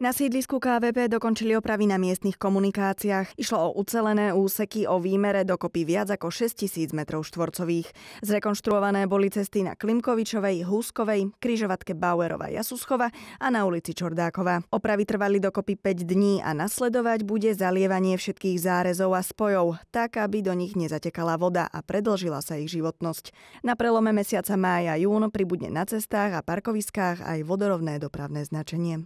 Na sídlisku KVP dokončili opravy na miestnych komunikáciách. Išlo o ucelené úseky o výmere dokopy viac ako 6000 metrov štvorcových. Zrekonštruované boli cesty na Klimkovičovej, Húskovej, križovatke Bauerova Jasuschova a na ulici Čordákova. Opravy trvali dokopy 5 dní a nasledovať bude zalievanie všetkých zárezov a spojov, tak aby do nich nezatekala voda a predlžila sa ich životnosť. Na prelome mesiaca mája a jún pribudne na cestách a parkoviskách aj vodorovné dopravné značenie.